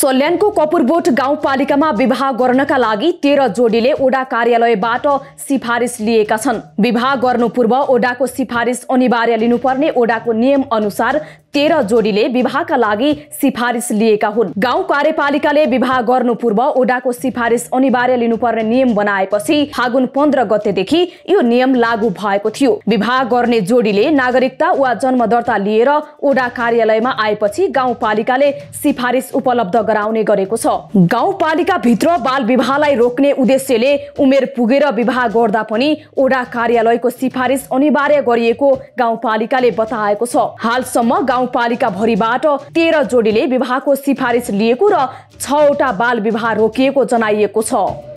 सल्यानको कपुरबोट गाउँपालिकामा विवाह गर्नका लागि तेह्र जोडीले ओडा कार्यालयबाट सिफारिस लिएका छन् विवाह गर्नु पूर्व ओडाको सिफारिस अनिवार्य लिनुपर्ने ओडाको नियम अनुसार तेह्र जोडीले विवाहका लागि सिफारिस लिएका हुन् गाउँ कार्यपालिकाले विवाह गर्नु पूर्व ओडाको सिफारिस अनिवार्य लिनुपर्ने नियम बनाएपछि फागुन पन्ध्र गतेदेखि यो नियम लागू भएको थियो विवाह गर्ने जोडीले नागरिकता वा जन्म दर्ता लिएर ओडा कार्यालयमा आएपछि गाउँपालिकाले सिफारिस उपलब्ध गराउने गरेको छ गाउँपालिकाभित्र बाल विवाहलाई रोक्ने उद्देश्यले उमेर पुगेर विवाह गर्दा पनि ओडा कार्यालयको सिफारिस अनिवार्य गरिएको गाउँपालिकाले बताएको छ हालसम्म गाउँ भरिबाट तेह्र जोडीले विवाहको सिफारिस लिएको र छवटा बाल विवाह रोकिएको जनाइएको छ